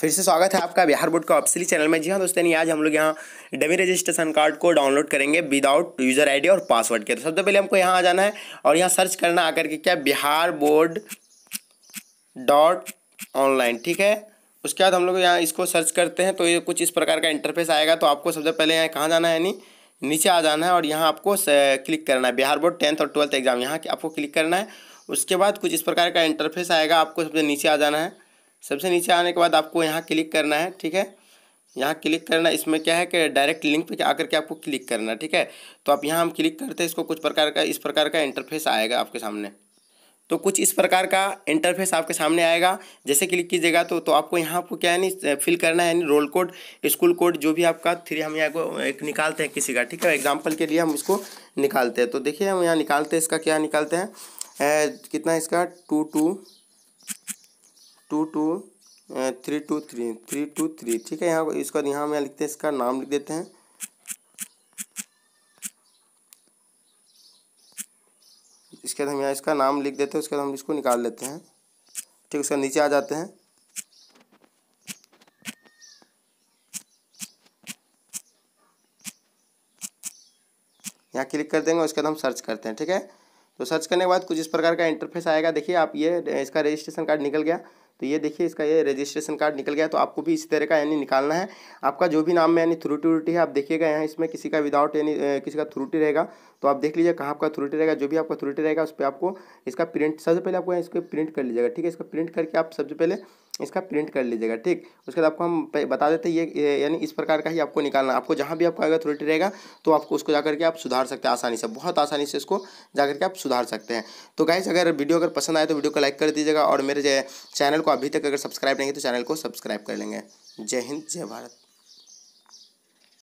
फिर से स्वागत है आपका बिहार बोर्ड का ऑप्शली चैनल में जी हाँ दोस्तों यानी आज हम लोग यहाँ डमी रजिस्ट्रेशन कार्ड को डाउनलोड करेंगे विदाउट यूज़र आईडी और पासवर्ड के तो सबसे पहले हमको यहाँ आ जाना है और यहाँ सर्च करना आकर के क्या बिहार बोर्ड डॉट ऑनलाइन ठीक है उसके बाद हम लोग यहाँ इसको सर्च करते हैं तो ये कुछ इस प्रकार का इंटरफेस आएगा तो आपको सबसे पहले यहाँ कहाँ जाना है यानी नीचे आ जाना है और यहाँ आपको क्लिक करना है बिहार बोर्ड टेंथ और ट्वेल्थ एग्जाम यहाँ आपको क्लिक करना है उसके बाद कुछ इस प्रकार का इंटरफेस आएगा आपको सबसे नीचे आ जाना है सबसे नीचे आने के बाद आपको यहाँ क्लिक करना है ठीक है यहाँ क्लिक करना इसमें क्या है कि डायरेक्ट लिंक पे आकर के आपको क्लिक करना ठीक है तो आप यहाँ हम क्लिक करते हैं इसको कुछ प्रकार का इस प्रकार का इंटरफेस आएगा आपके सामने तो कुछ इस प्रकार का इंटरफेस आपके सामने आएगा जैसे क्लिक कीजिएगा तो तो आपको यहाँ आपको क्या है नहीं फिल करना है यानी रोल कोड स्कूल कोड जो भी आपका थ्री हम यहाँ को एक निकालते हैं किसी का ठीक है एग्जाम्पल के लिए हम इसको निकालते हैं तो देखिए हम यहाँ निकालते हैं इसका क्या निकालते हैं कितना इसका two two two two three two three three two three ठीक है यहाँ इसका यहाँ हम यहाँ लिखते हैं इसका नाम लिख देते हैं इसके बाद हम यहाँ इसका नाम लिख देते हैं उसके बाद हम इसको निकाल लेते हैं ठीक उसके नीचे आ जाते हैं यहाँ क्लिक कर देंगे उसके बाद हम सर्च करते हैं ठीक है तो सर्च करने के बाद कुछ इस प्रकार का इंटरफेस आएगा देखिए आप ये इसका रजिस्ट्रेशन कार्ड निकल गया तो ये देखिए इसका ये रजिस्ट्रेशन कार्ड निकल गया तो आपको भी इसी तरह का यानी निकालना है आपका जो भी नाम में यानी थ्रूटी उरूटी है आप देखिएगा यहाँ इसमें किसी का विदाउट यानी किसी का थ्रूटी रहेगा तो आप देख लीजिए कहाँ आपका थ्रूटी रहेगा जो भी आपका थ्रूटी रहेगा उस पर आपको इसका प्रिंट सबसे पहले आपको इसको प्रिंट कर लीजिएगा ठीक है इसका प्रिंट करके आप सबसे पहले इसका प्रिंट कर लीजिएगा ठीक उसके बाद आपको हम बता देते हैं ये यानी इस प्रकार का ही आपको निकालना आपको जहाँ भी आपका अगर अथॉरिटी रहेगा तो आपको उसको जा करके आप सुधार सकते हैं आसानी से बहुत आसानी से इसको जा करके आप सुधार सकते हैं तो गाइज अगर वीडियो अगर पसंद आए तो वीडियो को लाइक कर दीजिएगा और मेरे चैनल को अभी तक अगर सब्सक्राइब नहीं है तो चैनल को सब्सक्राइब कर लेंगे जय हिंद जय भारत